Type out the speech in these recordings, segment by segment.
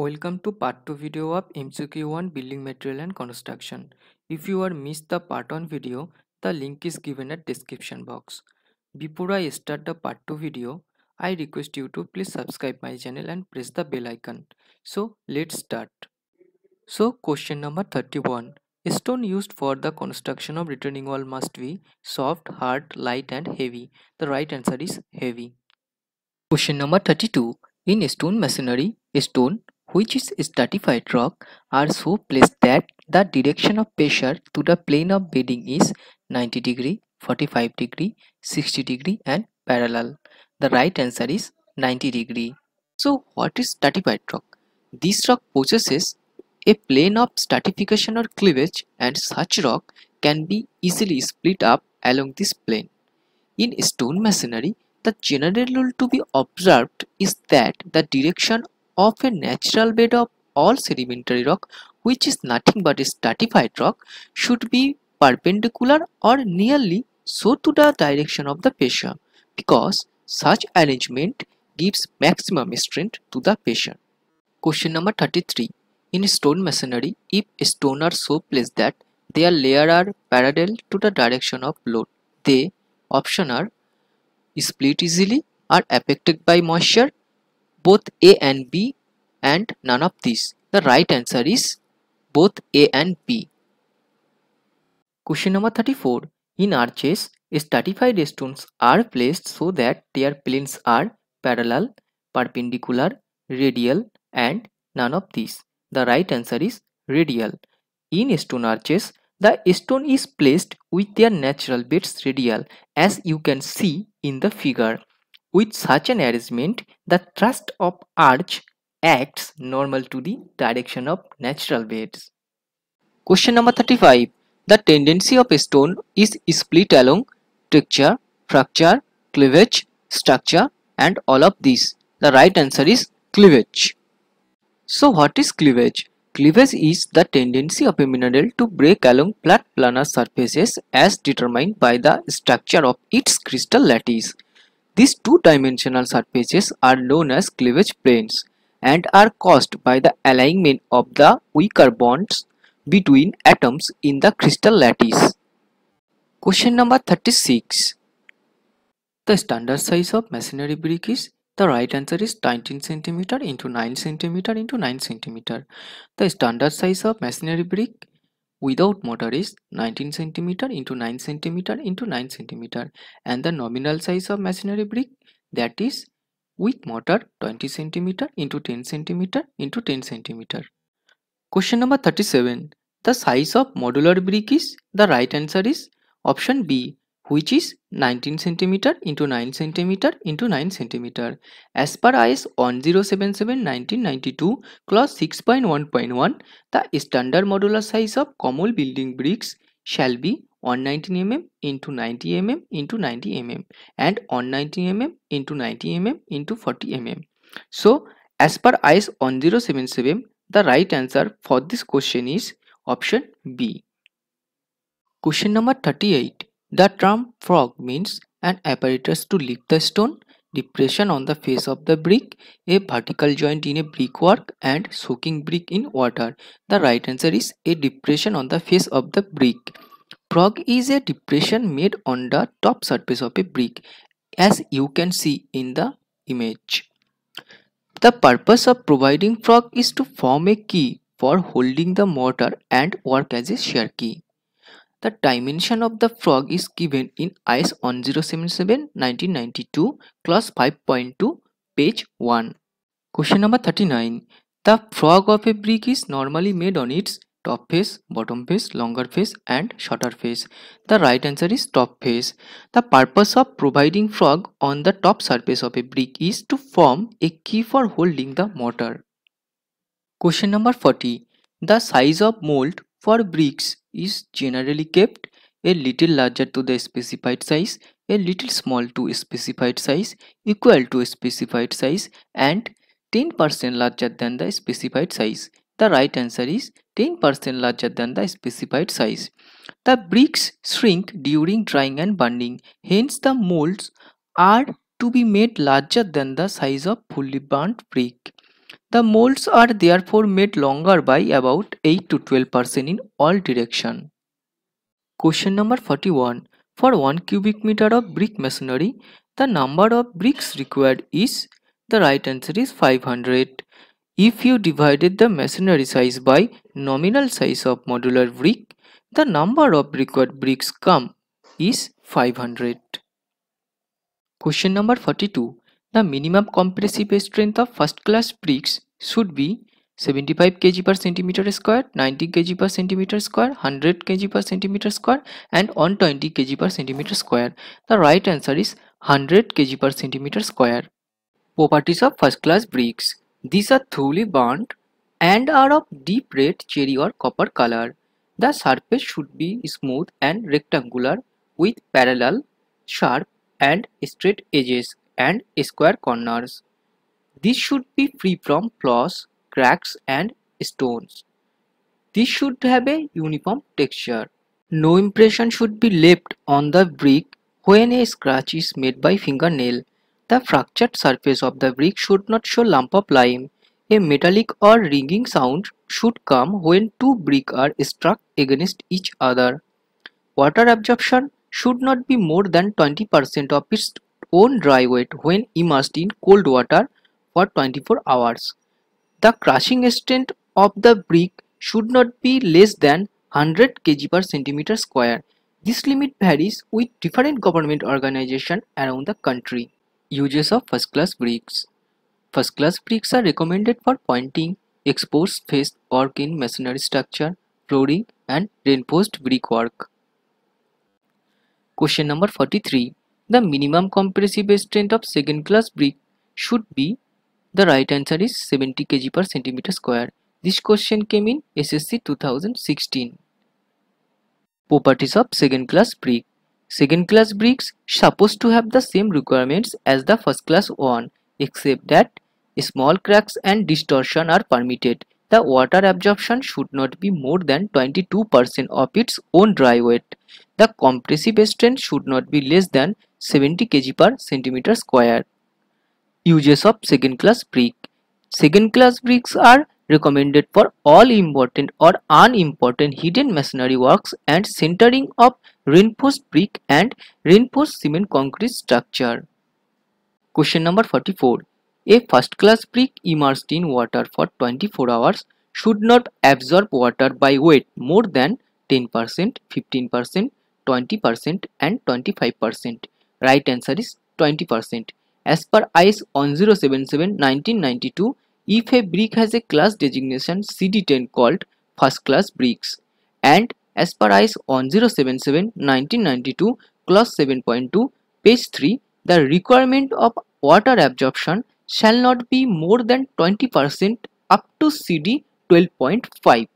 Welcome to part 2 video of MCQ 1 Building Material and Construction. If you are missed the part 1 video, the link is given at description box. Before I start the part 2 video, I request you to please subscribe my channel and press the bell icon. So let's start. So question number 31. stone used for the construction of retaining wall must be soft, hard, light and heavy. The right answer is heavy. Question number 32. In stone masonry, a stone which is stratified rock are so placed that the direction of pressure to the plane of bedding is 90 degree, 45 degree, 60 degree and parallel. The right answer is 90 degree. So what is stratified rock? This rock possesses a plane of stratification or cleavage and such rock can be easily split up along this plane. In stone masonry, the general rule to be observed is that the direction of a natural bed of all sedimentary rock which is nothing but a stratified rock should be perpendicular or nearly so to the direction of the pressure because such arrangement gives maximum strength to the pressure. Question number 33. In stone masonry, if stone are so placed that their layer are parallel to the direction of load, they option are split easily, are affected by moisture, both A and B and none of these. The right answer is both A and B. Question number 34. In arches, stratified stones are placed so that their planes are parallel, perpendicular, radial and none of these. The right answer is radial. In stone arches, the stone is placed with their natural beds radial as you can see in the figure. With such an arrangement, the thrust of arch acts normal to the direction of natural beds. Question number 35. The tendency of a stone is split along texture, fracture, cleavage, structure and all of these. The right answer is cleavage. So what is cleavage? Cleavage is the tendency of a mineral to break along flat planar surfaces as determined by the structure of its crystal lattice. These two-dimensional surfaces are known as cleavage planes and are caused by the alignment of the weaker bonds between atoms in the crystal lattice. Question number 36. The standard size of masonry brick is the right answer is 19 cm into 9 cm into 9 cm. The standard size of masonry brick without motor is 19 centimeter into 9 centimeter into 9 centimeter and the nominal size of masonry brick that is with motor 20 centimeter into 10 centimeter into 10 centimeter. Question number 37. The size of modular brick is the right answer is option B which is 19 centimeter into 9 centimeter into 9 centimeter as per IS 1077-1992 clause 6.1.1 the standard modular size of common building bricks shall be 119 mm into 90 mm into 90 mm and 190 mm into 90 mm into 40 mm. So as per IS 1077 the right answer for this question is option B. Question number 38. The term frog means an apparatus to lift the stone, depression on the face of the brick, a vertical joint in a brickwork and soaking brick in water. The right answer is a depression on the face of the brick. Frog is a depression made on the top surface of a brick as you can see in the image. The purpose of providing frog is to form a key for holding the mortar and work as a share key. The dimension of the frog is given in IS 177 1992 class 5.2 page 1. Question number 39. The frog of a brick is normally made on its top face, bottom face, longer face and shorter face. The right answer is top face. The purpose of providing frog on the top surface of a brick is to form a key for holding the mortar. Question number 40. The size of mold for bricks is generally kept a little larger to the specified size, a little small to specified size, equal to specified size and 10% larger than the specified size. The right answer is 10% larger than the specified size. The bricks shrink during drying and burning, hence the molds are to be made larger than the size of fully burnt brick. The molds are therefore made longer by about 8 to 12% in all direction. Question number 41. For 1 cubic meter of brick masonry, the number of bricks required is the right answer is 500. If you divided the masonry size by nominal size of modular brick, the number of required bricks come is 500. Question number 42. The minimum compressive strength of first class bricks should be 75 kg per centimeter square, 90 kg per centimeter square, 100 kg per centimeter square and 120 kg per centimeter square. The right answer is 100 kg per centimeter square. Properties of first class bricks. These are thoroughly burnt and are of deep red cherry or copper color. The surface should be smooth and rectangular with parallel, sharp and straight edges and square corners. This should be free from flaws, cracks and stones. This should have a uniform texture. No impression should be left on the brick when a scratch is made by fingernail. The fractured surface of the brick should not show lump of lime. A metallic or ringing sound should come when two bricks are struck against each other. Water absorption should not be more than 20% of its own dry weight when immersed in cold water for 24 hours. The crushing extent of the brick should not be less than 100 kg per centimeter square. This limit varies with different government organizations around the country. Uses of first class bricks First class bricks are recommended for pointing, exposed face work in masonry structure, flooring and reinforced brickwork. Question number 43. The minimum compressive strength of second class brick should be the right answer is 70 kg per centimeter square. This question came in SSC 2016. Properties of second class brick. Second class bricks supposed to have the same requirements as the first class one except that small cracks and distortion are permitted. The water absorption should not be more than 22% of its own dry weight. The compressive strength should not be less than 70 kg per centimeter square. Uses of second class brick. Second class bricks are recommended for all important or unimportant hidden masonry works and centering of reinforced brick and reinforced cement concrete structure. Question number 44. A first class brick immersed in water for 24 hours should not absorb water by weight more than 10%, 15%, 20% and 25%. Right answer is 20%. As per IS 1077 1992, if a brick has a class designation CD10 called first class bricks and as per IS 1077 1992 clause 7.2 page 3 the requirement of water absorption shall not be more than 20% up to CD 12.5.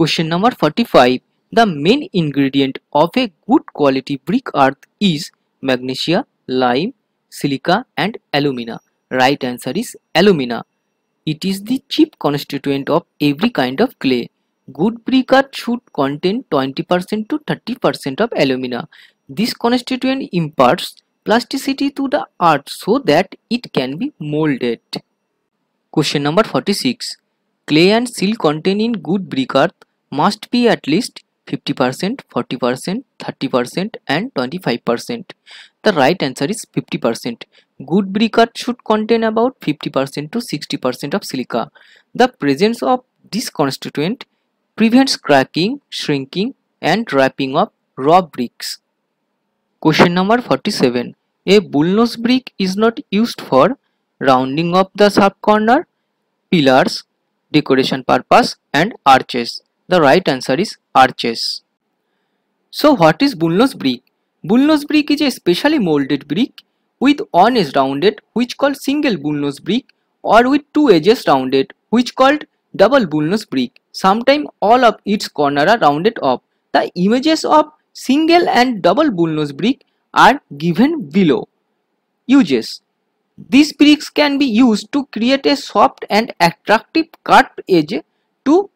Question number 45 the main ingredient of a good quality brick earth is magnesia, lime, silica and alumina. Right answer is alumina. It is the chief constituent of every kind of clay. Good brick earth should contain 20% to 30% of alumina. This constituent imparts plasticity to the earth so that it can be molded. Question number 46. Clay and silt containing good brick earth must be at least 50%, 40%, 30% and 25%. The right answer is 50%. Good brick should contain about 50% to 60% of silica. The presence of this constituent prevents cracking, shrinking and wrapping of raw bricks. Question number 47. A bullnose brick is not used for rounding of the sharp corner, pillars, decoration purpose and arches. The right answer is arches. So what is bullnose brick? Bullnose brick is a specially molded brick with one edge rounded which called single bullnose brick or with two edges rounded which called double bullnose brick. Sometimes all of its corner are rounded up. The images of single and double bullnose brick are given below. Uses These bricks can be used to create a soft and attractive cut edge to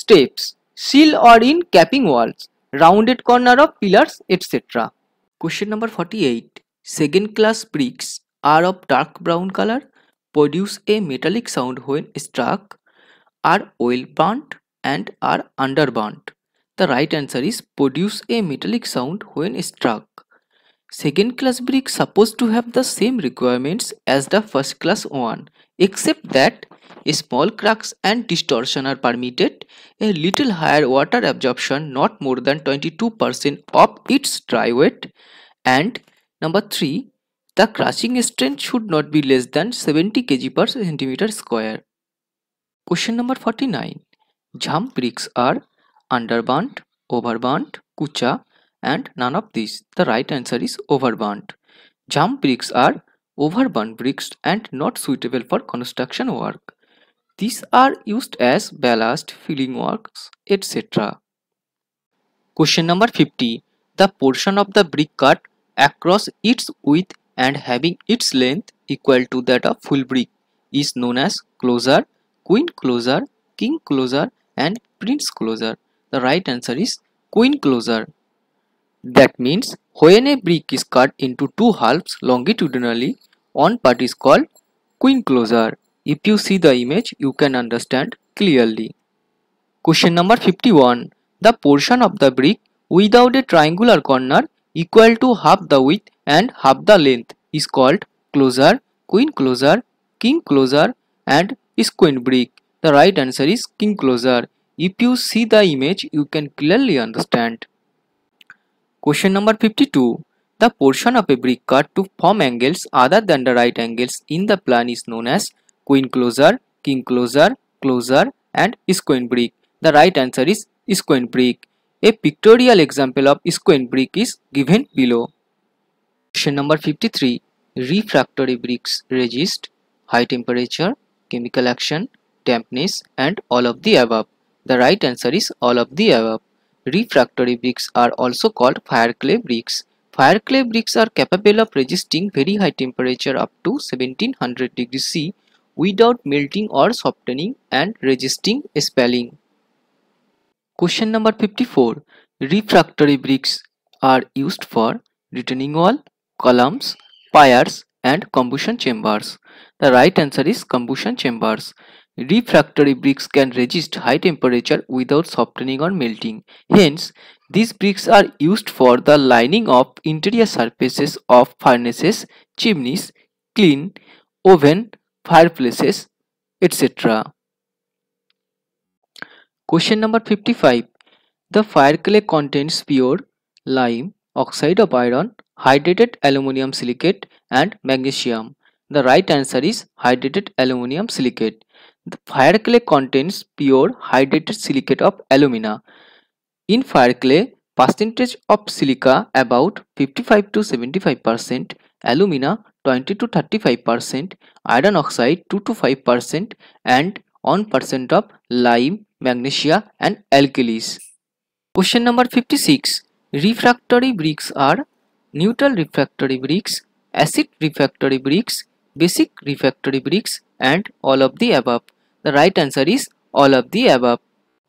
steps. Seal or in capping walls, rounded corner of pillars, etc. Question number 48. Second class bricks are of dark brown color, produce a metallic sound when struck, are oil burnt and are underburnt. The right answer is produce a metallic sound when struck. Second class brick supposed to have the same requirements as the first class one except that Small cracks and distortion are permitted, a little higher water absorption not more than 22% of its dry weight and number 3 the crushing strength should not be less than 70 kg per centimeter square. Question number 49 Jump bricks are underburnt, overburnt, kucha and none of these. The right answer is overburnt. Jump bricks are overburnt bricks and not suitable for construction work. These are used as ballast, filling works, etc. Question number 50. The portion of the brick cut across its width and having its length equal to that of full brick is known as closure, queen closure, king closure and prince closure. The right answer is queen closure. That means when a brick is cut into two halves longitudinally, one part is called queen closure if you see the image, you can understand clearly. Question number 51. The portion of the brick without a triangular corner equal to half the width and half the length is called closer, queen closer, king closer and queen brick. The right answer is king closer. If you see the image, you can clearly understand. Question number 52. The portion of a brick cut to form angles other than the right angles in the plan is known as queen closer, king closer, closer and queen brick. The right answer is queen brick. A pictorial example of queen brick is given below. Question number 53. Refractory bricks resist high temperature, chemical action, dampness and all of the above. The right answer is all of the above. Refractory bricks are also called fireclay bricks. Fireclay bricks are capable of resisting very high temperature up to 1700 degrees C without melting or softening and resisting spelling. Question number 54. Refractory bricks are used for retaining wall, columns, pyres and combustion chambers. The right answer is combustion chambers. Refractory bricks can resist high temperature without softening or melting. Hence, these bricks are used for the lining of interior surfaces of furnaces, chimneys, clean oven, fireplaces, etc. Question number 55. The fire clay contains pure lime, oxide of iron, hydrated aluminium silicate and magnesium. The right answer is hydrated aluminium silicate. The fire clay contains pure hydrated silicate of alumina. In fire clay, percentage of silica about 55 to 75 percent, alumina 20 to 35 percent, iron oxide 2 to 5 percent, and 1 percent of lime, magnesia, and alkalis. Question number 56 Refractory bricks are neutral refractory bricks, acid refractory bricks, basic refractory bricks, and all of the above. The right answer is all of the above.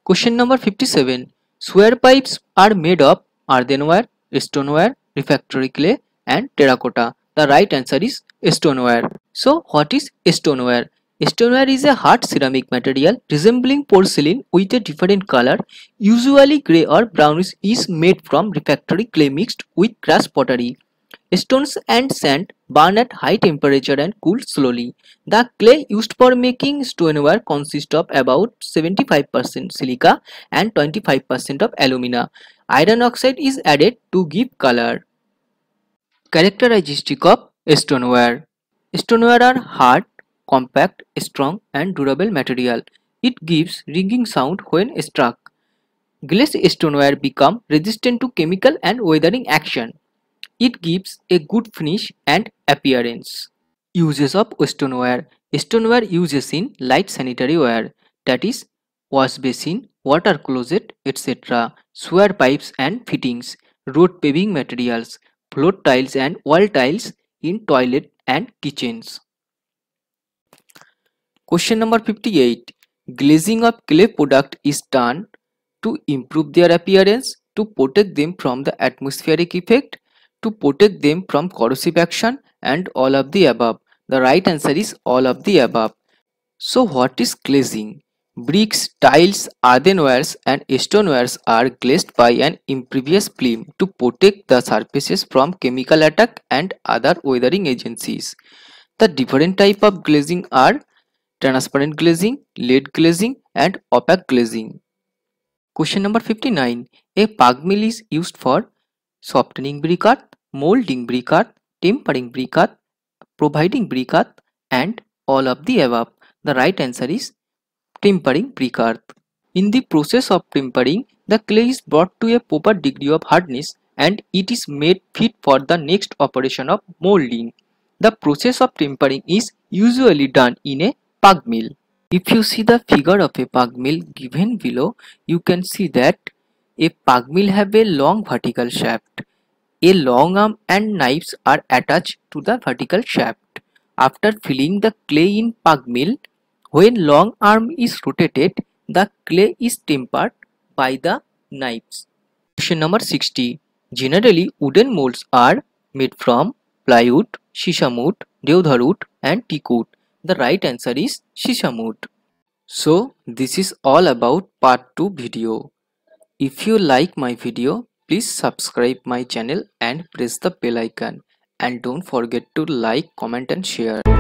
Question number 57 Swear pipes are made of earthenware, stoneware, refractory clay, and terracotta. The right answer is stoneware. So what is stoneware? Stoneware is a hard ceramic material resembling porcelain with a different color, usually grey or brownish is made from refractory clay mixed with crushed pottery. Stones and sand burn at high temperature and cool slowly. The clay used for making stoneware consists of about 75% silica and 25% of alumina. Iron oxide is added to give color. Characteristic of stoneware Stoneware are hard, compact, strong and durable material. It gives ringing sound when struck. Glass stoneware become resistant to chemical and weathering action. It gives a good finish and appearance. Uses of stoneware Stoneware uses in light sanitary ware that is wash basin, water closet, etc., sewer pipes and fittings, road paving materials, floor tiles and wall tiles in toilet and kitchens. Question number 58. Glazing of clay product is done to improve their appearance, to protect them from the atmospheric effect, to protect them from corrosive action and all of the above. The right answer is all of the above. So what is glazing? Bricks, tiles, earthenwares and stonewares are glazed by an impervious film to protect the surfaces from chemical attack and other weathering agencies. The different type of glazing are transparent glazing, lead glazing and opaque glazing. Question number 59. A pug mill is used for softening brick art, molding brick art, tempering brick art, providing brick art and all of the above. The right answer is Tempering pre-earth. In the process of tempering, the clay is brought to a proper degree of hardness and it is made fit for the next operation of molding. The process of tempering is usually done in a pug mill. If you see the figure of a pug mill given below, you can see that a pug mill have a long vertical shaft. A long arm and knives are attached to the vertical shaft. After filling the clay in pug mill, when long arm is rotated, the clay is tempered by the knives. Question number 60. Generally, wooden molds are made from plywood, shishamut deodharwood and teakwood. The right answer is shishamut So, this is all about part 2 video. If you like my video, please subscribe my channel and press the bell icon. And don't forget to like, comment and share.